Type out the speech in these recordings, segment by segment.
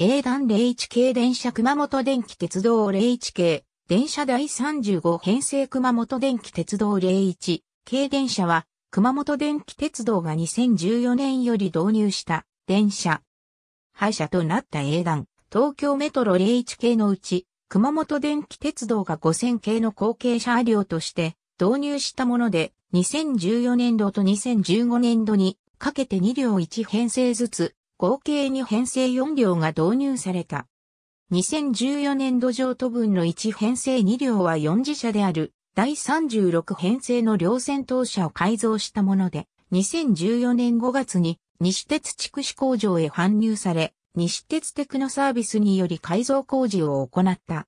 英断01系電車熊本電気鉄道01系、電車第35編成熊本電気鉄道01系電車は、熊本電気鉄道が2014年より導入した電車。廃車となった英断、東京メトロ01系のうち、熊本電気鉄道が5000系の後継車両として導入したもので、2014年度と2015年度にかけて2両1編成ずつ合計に編成4両が導入された。2014年度上都分の1編成2両は4次車である第36編成の両戦闘車を改造したもので、2014年5月に西鉄筑紫工場へ搬入され、西鉄テクノサービスにより改造工事を行った。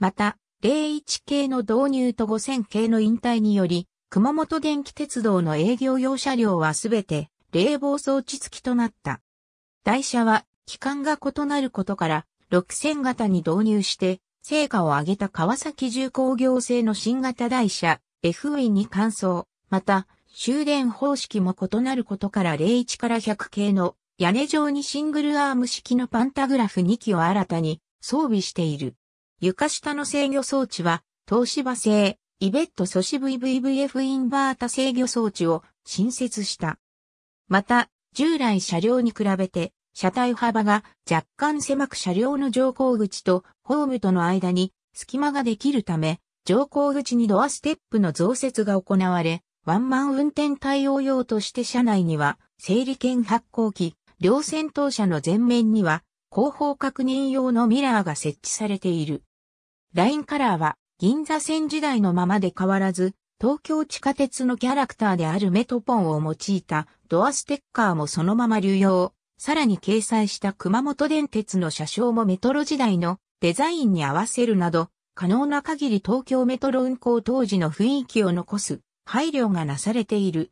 また、01系の導入と5000系の引退により、熊本電気鉄道の営業用車両はすべて冷房装置付きとなった。台車は機関が異なることから6000型に導入して成果を上げた川崎重工業製の新型台車 FE に換装。また終電方式も異なることから01から100系の屋根状にシングルアーム式のパンタグラフ2機を新たに装備している。床下の制御装置は東芝製イベット素子 VVVF インバータ制御装置を新設した。また、従来車両に比べて、車体幅が若干狭く車両の乗降口とホームとの間に隙間ができるため、乗降口にドアステップの増設が行われ、ワンマン運転対応用として車内には整理券発行機、両先頭車の前面には後方確認用のミラーが設置されている。ラインカラーは銀座線時代のままで変わらず、東京地下鉄のキャラクターであるメトポンを用いたドアステッカーもそのまま流用。さらに掲載した熊本電鉄の車掌もメトロ時代のデザインに合わせるなど、可能な限り東京メトロ運行当時の雰囲気を残す配慮がなされている。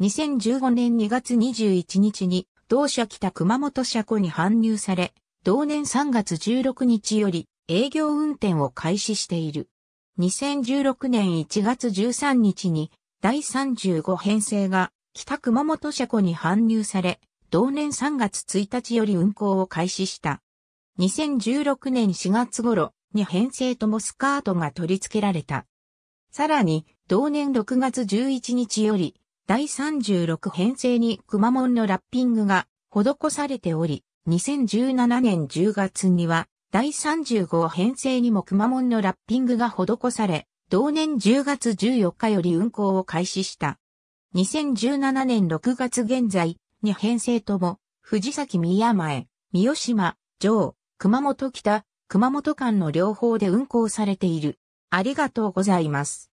2015年2月21日に同社北熊本車庫に搬入され、同年3月16日より営業運転を開始している。2016年1月13日に第35編成が北熊本車庫に搬入され、同年3月1日より運行を開始した。2016年4月頃に編成ともスカートが取り付けられた。さらに、同年6月11日より、第36編成に熊門のラッピングが施されており、2017年10月には第3 5編成にも熊門のラッピングが施され、同年10月14日より運行を開始した。2017年6月現在、2編成とも、藤崎宮前、三島、城、熊本北、熊本間の両方で運行されている。ありがとうございます。